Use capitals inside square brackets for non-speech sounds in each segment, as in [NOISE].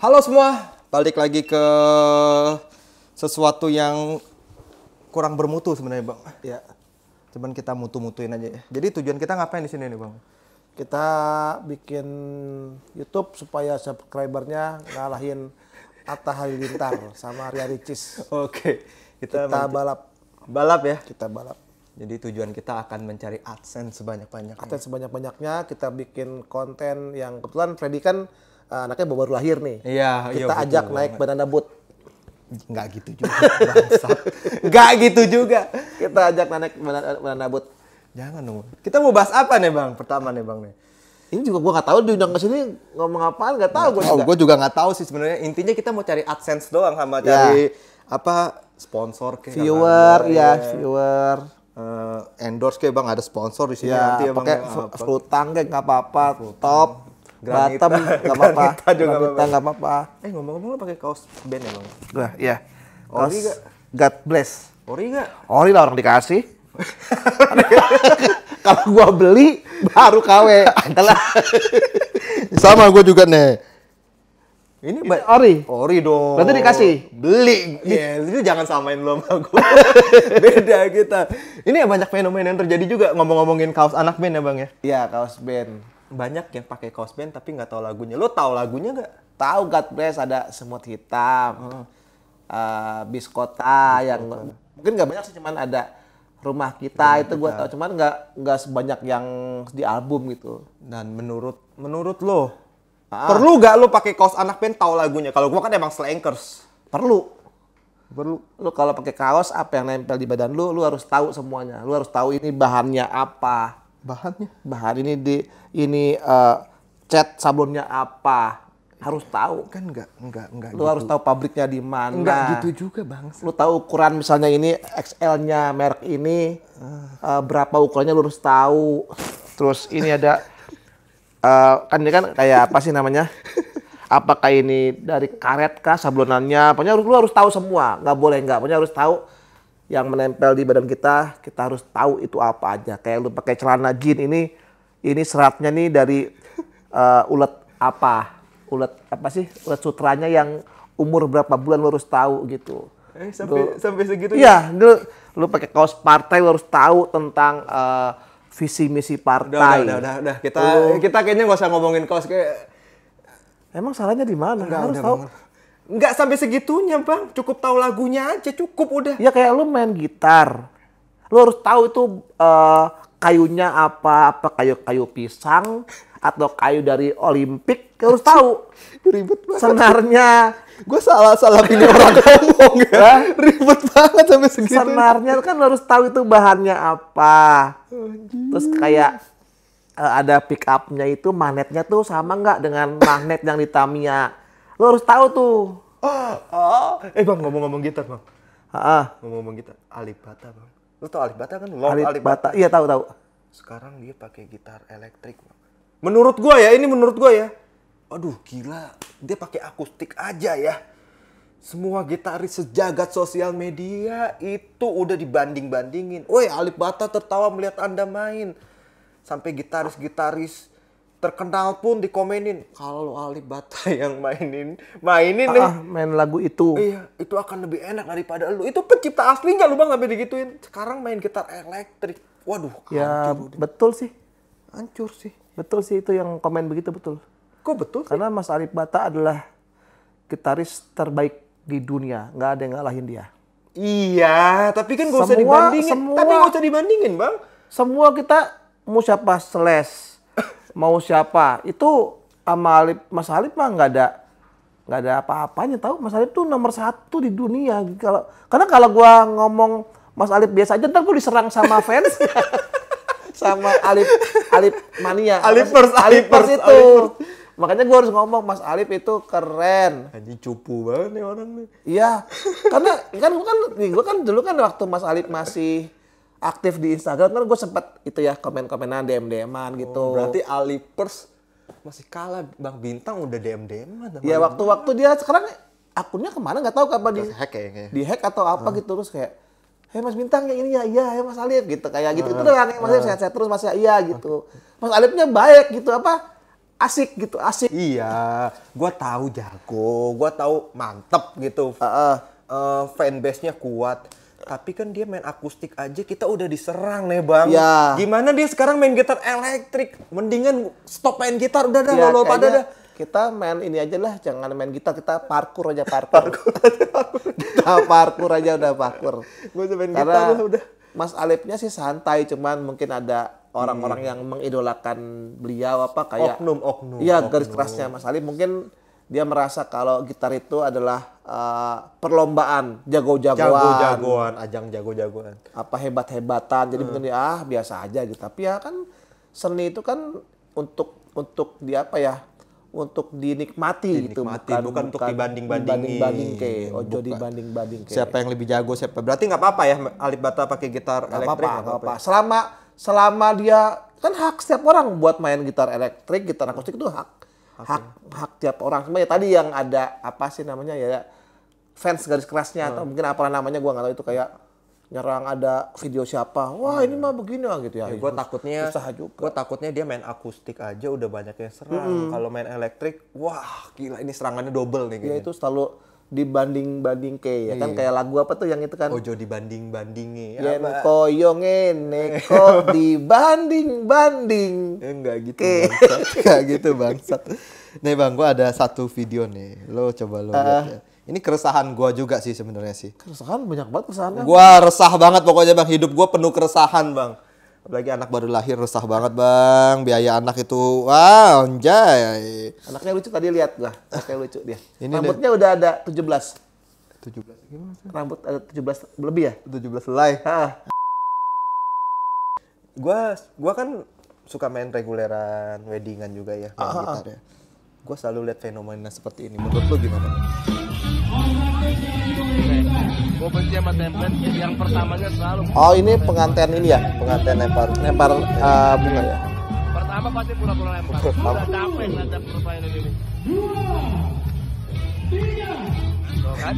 Halo semua, balik lagi ke sesuatu yang kurang bermutu sebenarnya bang. Ya. Cuman kita mutu-mutuin aja ya. Jadi tujuan kita ngapain di sini nih bang? Kita bikin YouTube supaya subscribernya ngalahin Atta Halilintar sama Ria Ricis. Oke. Kita, kita balap. Balap ya? Kita balap. Jadi tujuan kita akan mencari AdSense sebanyak-banyaknya. AdSense sebanyak-banyaknya, kita bikin konten yang kebetulan Freddy kan Ah, anaknya baru lahir nih. Iya, iya kita iya, ajak betul naik banana boat. Enggak gitu juga, Enggak gitu juga. Kita ajak naik banana, boat. Jangan dong. Kita mau bahas apa nih bang? Pertama nih bang nih. Ini juga gue gak tahu diundang ke sini ngomong apaan nggak tahu gue oh, juga. Gue juga nggak tahu sih sebenarnya. Intinya kita mau cari adsense doang sama iya. cari apa sponsor kayak viewer ya, yeah, viewer uh, endorse kayak bang ada sponsor di sini ya, nanti ya bang ya. pakai frutang kayak nggak apa-apa top Granita, Batam [LAUGHS] gak apa-apa. Granita enggak apa-apa. Eh ngomong-ngomong pakai kaos band emang? Lah, iya. Kaos Ori gak? God bless. Ori gak? Ori lah orang dikasih. [LAUGHS] Kalau gua beli baru KW. [LAUGHS] Sama gua juga nih. Ini, ini ori. Ori dong. Berarti dikasih. Beli. Iya, yeah, ini jangan samain lo sama gue. Beda kita. Ini ya banyak fenomena yang terjadi juga ngomong-ngomongin kaos anak band ya, Bang ya. Iya, kaos band banyak yang pakai kaos band tapi nggak tahu lagunya. Lo tahu lagunya nggak? Tahu God Bless ada semut hitam, hmm. uh, eh, biskota, biskota yang mungkin nggak banyak sih cuman ada rumah kita rumah itu gue tahu cuman nggak nggak sebanyak yang di album gitu. Dan menurut menurut lo ah. perlu gak lu pakai kaos anak band tahu lagunya? Kalau gue kan emang slankers. Perlu. Perlu. Lo kalau pakai kaos apa yang nempel di badan lu, lu harus tahu semuanya. Lu harus tahu ini bahannya apa bahannya bahan ini di ini uh, eh, cat sablonnya apa harus tahu kan nggak nggak nggak lu gitu. harus tahu pabriknya di mana nggak gitu juga bang lu tahu ukuran misalnya ini XL-nya merek ini uh. Uh, berapa ukurannya lu harus tahu terus ini ada uh, [LAUGHS] kan ini kan kayak apa sih namanya apakah ini dari karet kah sablonannya pokoknya lu harus tahu semua nggak boleh nggak pokoknya harus tahu yang menempel di badan kita, kita harus tahu itu apa aja. Kayak lu pakai celana jin ini, ini seratnya nih dari uh, [LAUGHS] ulet apa? Ulat apa sih? Ulat sutranya yang umur berapa bulan lu harus tahu gitu. Eh, sampai lu, sampai segitu iya, ya? Iya, lu lu pakai kaos partai lu harus tahu tentang uh, visi misi partai. Udah, udah, udah, udah. kita lu, kita kayaknya nggak usah ngomongin kaos kayak Emang salahnya di mana? Harus enggak, tahu. Enggak nggak sampai segitunya bang cukup tahu lagunya aja cukup udah ya kayak lu main gitar lu harus tahu itu uh, kayunya apa apa kayu kayu pisang atau kayu dari Olimpik lu ya, harus tahu [LAUGHS] ribet banget senarnya gue salah salah pilih orang [LAUGHS] ngomong ya ribet banget sampai segitu senarnya kan lu harus tahu itu bahannya apa terus kayak uh, ada pick up-nya itu magnetnya tuh sama nggak dengan magnet yang di Tamiya lo harus tahu tuh. Oh, oh. Eh bang ngomong-ngomong gitar bang. Ah. Ngomong-ngomong gitar. Alibata bang. lo tau Alibata kan? Long Alibata. Alibata. Iya tahu tahu. Sekarang dia pakai gitar elektrik bang. Menurut gua ya, ini menurut gua ya. Aduh gila, dia pakai akustik aja ya. Semua gitaris sejagat sosial media itu udah dibanding-bandingin. Woi, Alibata tertawa melihat Anda main. Sampai gitaris-gitaris terkenal pun dikomenin kalau Ali Bata [LAUGHS] yang mainin mainin nih ah, ah, main lagu itu iya itu akan lebih enak daripada lu itu pencipta aslinya lu bang sampai digituin sekarang main gitar elektrik waduh ya hancur, betul sih hancur sih betul sih itu yang komen begitu betul kok betul sih? karena Mas Arif Bata adalah gitaris terbaik di dunia nggak ada yang ngalahin dia iya tapi kan gak usah semua, dibandingin semua, tapi gak usah dibandingin bang semua kita mau siapa Slash mau siapa itu sama Alip, Mas Alip mah nggak ada nggak ada apa-apanya tahu Mas Alip tuh nomor satu di dunia kalau karena kalau gua ngomong Mas Alip biasa aja ntar gue diserang sama fans [LAUGHS] sama Alip Alip mania Alipers Alipers, pers itu makanya gue harus ngomong Mas Alip itu keren anjing cupu banget nih orang nih iya karena kan gue kan gua kan dulu kan waktu Mas Alip masih aktif di Instagram kan gue sempet itu ya komen-komenan DM dman gitu. Oh, berarti Ali Pers masih kalah Bang Bintang udah DM dman Ya waktu-waktu dia sekarang akunnya kemana nggak tahu kapan di hack kayaknya. Di hack atau apa hmm. gitu terus kayak Hei Mas Bintang ya ini ya, iya, hey Mas Alif gitu kayak gitu. Itu hmm. doang yang masih hmm. sehat-sehat terus Mas ya, iya gitu. Mas Alifnya baik gitu apa asik gitu asik iya gue tahu jago gue tahu mantep gitu uh, uh, uh, eh, fanbase nya kuat tapi kan dia main akustik aja kita udah diserang nih bang. Ya. Gimana dia sekarang main gitar elektrik? Mendingan stop main gitar udah dah ya, lo pada dah. Kita main ini aja lah, jangan main gitar kita parkur aja parkur. parkur aja [LAUGHS] kita parkur aja udah parkur. Gue main gitar lah udah. Mas Alipnya sih santai, cuman mungkin ada orang-orang hmm. yang mengidolakan beliau apa kayak oknum oknum. Iya garis kerasnya Mas Alip mungkin dia merasa kalau gitar itu adalah uh, perlombaan jago-jagoan. Jago-jagoan, ajang jago-jagoan. Apa hebat-hebatan. Jadi hmm. mungkin ya, ah biasa aja gitu. Tapi ya kan seni itu kan untuk untuk di apa ya? Untuk dinikmati, gitu. dinikmati gitu, bukan, bukan, bukan untuk dibanding-bandingin. Dibanding dibanding-banding oh, Siapa yang lebih jago, siapa. Berarti nggak apa-apa ya Alif Bata pakai gitar gak elektrik? Nggak apa-apa. Selama selama dia kan hak setiap orang buat main gitar elektrik, gitar akustik itu hak hak ya. hak tiap orang. Semua tadi yang ada apa sih namanya ya fans garis kerasnya hmm. atau mungkin apalah namanya gue nggak tahu itu kayak nyerang ada video siapa wah hmm. ini mah begini lah gitu ya, ya gue takutnya usaha juga gue takutnya dia main akustik aja udah banyak yang serang -hmm. kalau main elektrik wah gila ini serangannya double nih ya itu selalu dibanding banding ke ya kan iya. kayak lagu apa tuh yang itu kan ojo dibanding bandingi yen ya, koyonge neko [LAUGHS] dibanding banding eh, ya, enggak gitu ke. bangsat enggak gitu bangsat nih bang gua ada satu video nih lo coba lo uh, lihat ya ini keresahan gua juga sih sebenarnya sih. Keresahan banyak banget keresahannya. Gua resah banget pokoknya Bang, hidup gua penuh keresahan, Bang. Apalagi anak baru lahir resah banget, Bang. Biaya anak itu wow, anjay. Anaknya lucu tadi lihat lah, anaknya lucu dia. Ini Rambutnya udah ada 17. 17 gimana? Rambut ada 17 lebih ya? 17 helai. Gua gua kan suka main reguleran, weddingan juga ya, main ah, ah, ah. ya. Gua selalu lihat fenomena seperti ini. Menurut lu gimana? Gue benci sama template yang pertamanya selalu. Oh ini pengantin ini ya, pengantin lempar lempar uh, bunga ya. Pertama pasti pura-pura lempar. Sudah capek permainan ini. Kan?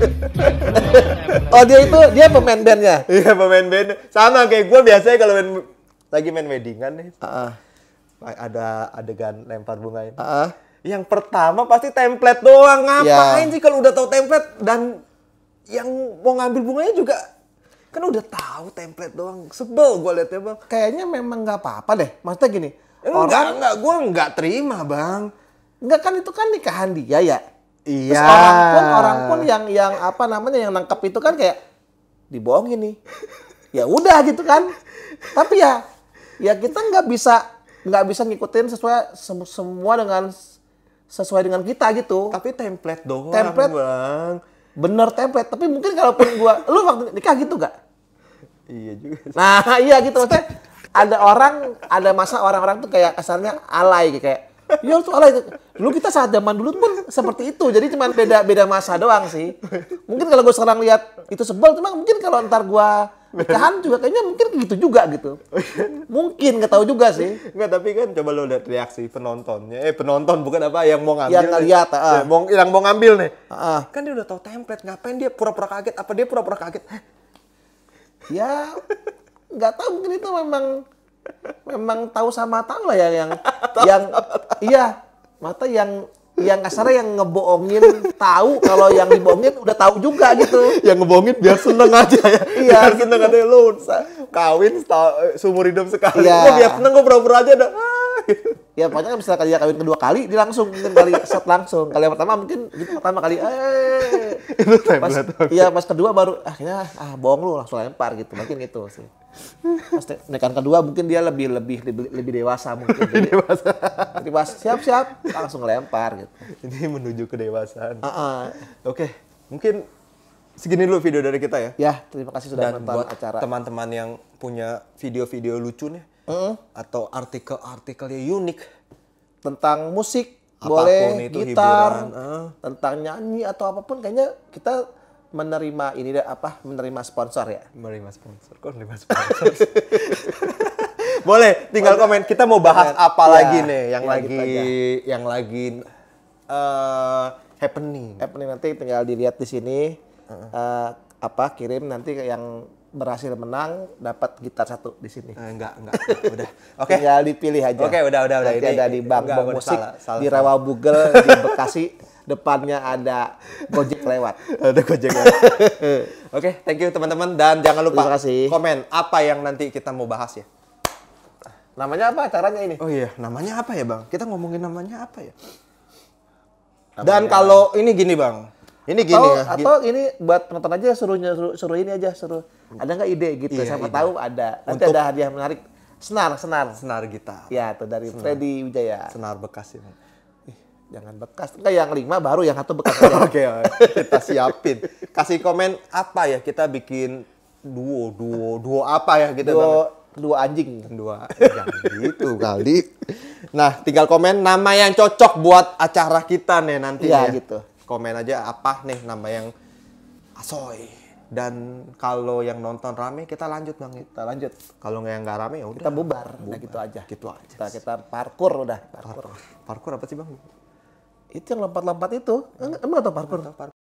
[LAUGHS] oh dia itu dia pemain bandnya iya pemain band sama kayak gue biasanya kalau lagi main weddingan nih uh -uh. ada adegan lempar bunga ini uh -uh yang pertama pasti template doang. Ngapain ya. sih kalau udah tahu template dan yang mau ngambil bunganya juga kan udah tahu template doang. Sebel gue liatnya bang. Kayaknya memang nggak apa-apa deh. Maksudnya gini. Enggak, orang enggak, gue nggak terima bang. Enggak kan itu kan nikahan dia ya. Iya. orang pun orang pun yang yang apa namanya yang nangkep itu kan kayak dibohongin nih. Ya udah gitu kan. Tapi ya ya kita nggak bisa nggak bisa ngikutin sesuai semua dengan sesuai dengan kita gitu. Tapi template doang, template, Bang. Bener template, tapi mungkin kalaupun gua [LAUGHS] lu waktu nikah gitu gak? Iya juga. Nah, [LAUGHS] iya gitu maksudnya. Ada orang, ada masa orang-orang tuh kayak kasarnya alay kayak Ya tuh alay. lu kita saat zaman dulu pun seperti itu. Jadi cuma beda beda masa doang sih. Mungkin kalau gue sekarang lihat itu sebel, cuma mungkin kalau ntar gue nikahan juga kayaknya mungkin gitu juga gitu. mungkin nggak tahu juga sih. Nggak tapi kan coba lo lihat reaksi penontonnya. Eh penonton bukan apa yang mau ngambil. Yang lihat, uh. Ah. yang, mau, yang mau ngambil nih. Uh. Kan dia udah tahu template ngapain dia pura-pura kaget? Apa dia pura-pura kaget? ya nggak tahu mungkin itu memang memang tahu sama tahu lah ya yang yang iya mata yang yang kasarnya yang ngebohongin tahu kalau yang dibohongin udah tahu juga gitu. yang ngebohongin biar seneng aja ya. Iya, biar gitu. seneng aja lu kawin seumur hidup sekali. Iya. Gua biar seneng gue pura-pura aja dah. [LAUGHS] ya pokoknya kan kalian dia kawin kedua kali dia langsung mungkin kali set langsung kali yang pertama mungkin gitu pertama kali eh itu pas, iya pas kedua baru akhirnya ah bohong lu langsung lempar gitu mungkin gitu sih pas nikahan kedua mungkin dia lebih lebih lebih, lebih dewasa mungkin lebih dewasa jadi siap siap langsung lempar gitu ini menuju kedewasaan uh -uh. oke mungkin segini dulu video dari kita ya. Ya, terima kasih sudah Dan menonton buat acara. Teman-teman yang punya video-video lucu nih, uh, atau artikel-artikel yang unik tentang musik, apapun boleh itu gitar, hiburan, tentang nyanyi atau apapun kayaknya kita menerima ini deh apa menerima sponsor ya menerima sponsor kok menerima sponsor [LAUGHS] boleh tinggal boleh. komen kita mau bahas apa ya, lagi nih yang ya, lagi gitu yang lagi uh, happening happening nanti tinggal dilihat di sini uh, apa kirim nanti yang berhasil menang dapat gitar satu di sini. Eh, enggak, enggak, udah. [LAUGHS] Oke. Okay. Tinggal dipilih aja. Oke, okay, udah, udah, udah. ini, ada di Bank enggak, Musik salah, salah, di Rawa Bugel [LAUGHS] di Bekasi. Depannya ada Gojek lewat. [LAUGHS] ada Gojek lewat. Oke, okay, thank you teman-teman dan jangan lupa Terima kasih. komen apa yang nanti kita mau bahas ya. Namanya apa caranya ini? Oh iya, namanya apa ya, Bang? Kita ngomongin namanya apa ya? Dan kalau ini gini, Bang ini gini atau, ya. Atau ini buat penonton aja suruh suruh, suruh ini aja suruh. Ada nggak ide gitu? Iya, Siapa ide. tahu ada. Nanti Untuk... ada hadiah menarik. Senar, senar. Senar gitar. Ya, itu dari senar. Freddy Wijaya. Senar bekas ini. jangan bekas. Enggak yang lima baru yang satu bekas. [LAUGHS] Oke, okay, kita siapin. Kasih komen apa ya kita bikin duo, duo, duo apa ya gitu. Duo, banget dua anjing. Dua, jangan gitu kali. Nah, tinggal komen nama yang cocok buat acara kita nih nanti. Iya, gitu komen aja apa nih nama yang asoy dan kalau yang nonton rame kita lanjut bang kita lanjut kalau yang nggak rame ya kita bubar. bubar nah gitu aja gitu aja kita kita parkur udah parkur parkur, parkur apa sih bang itu yang lompat-lompat itu emang atau parkur? Parkur.